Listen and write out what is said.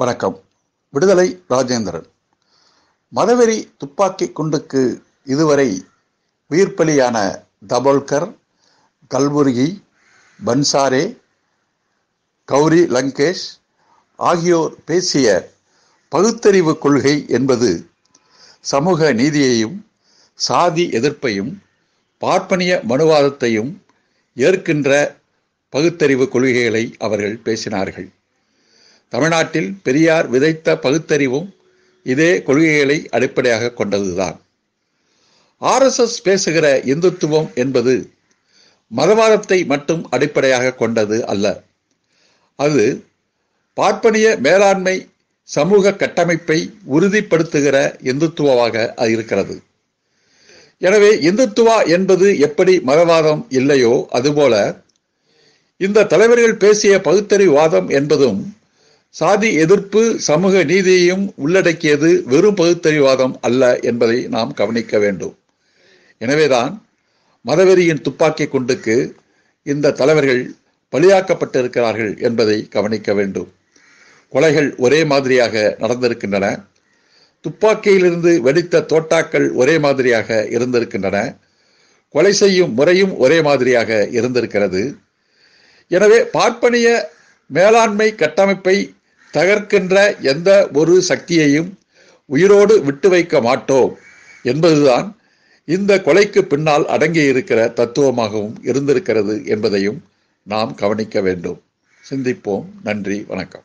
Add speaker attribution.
Speaker 1: வணக்கம் விடுதலை ராஜேந்திரன் மதவெறி துப்பாக்கி குண்டுக்கு இதுவரை உயிர்ப்பலியான தபோல்கர் கல்புர்கி பன்சாரே கௌரி லங்கேஷ் ஆகியோர் பேசிய பகுத்தறிவு கொள்கை என்பது சமூக நீதியையும் சாதி எதிர்ப்பையும் பார்ப்பனிய மனுவாதத்தையும் ஏற்கின்ற பகுத்தறிவு கொள்கைகளை அவர்கள் பேசினார்கள் தமிழ்நாட்டில் பெரியார் விதைத்த பகுத்தறிவும் இதே கொள்கைகளை அடிப்படையாக கொண்டதுதான் ஆர்எஸ்எஸ் பேசுகிற இந்துத்துவம் என்பது மதவாதத்தை மட்டும் அடிப்படையாக கொண்டது அல்ல அது பார்ப்பனிய மேலாண்மை சமூக கட்டமைப்பை உறுதிப்படுத்துகிற இந்துத்துவமாக இருக்கிறது எனவே இந்துத்துவா என்பது எப்படி மதவாதம் இல்லையோ அதுபோல இந்த தலைவர்கள் பேசிய பகுத்தறிவாதம் என்பதும் சாதி எதிர்ப்பு சமூக நீதியையும் உள்ளடக்கியது வெறும் பகுத்தறிவாதம் அல்ல என்பதை நாம் கவனிக்க வேண்டும் எனவேதான் மதவெறியின் துப்பாக்கி குண்டுக்கு இந்த தலைவர்கள் பலியாக்கப்பட்டிருக்கிறார்கள் என்பதை கவனிக்க வேண்டும் கொலைகள் ஒரே மாதிரியாக நடந்திருக்கின்றன துப்பாக்கியிலிருந்து வெடித்த தோட்டாக்கள் ஒரே மாதிரியாக இருந்திருக்கின்றன கொலை செய்யும் முறையும் ஒரே மாதிரியாக இருந்திருக்கிறது எனவே பார்ப்பனிய மேலாண்மை கட்டமைப்பை தகர்க்கின்ற எந்த ஒரு சக்தியையும் உயிரோடு விட்டு வைக்க மாட்டோம் என்பதுதான் இந்த கொலைக்கு பின்னால் அடங்கியிருக்கிற தத்துவமாகவும் இருந்திருக்கிறது என்பதையும் நாம் கவனிக்க வேண்டும் சிந்திப்போம் நன்றி வணக்கம்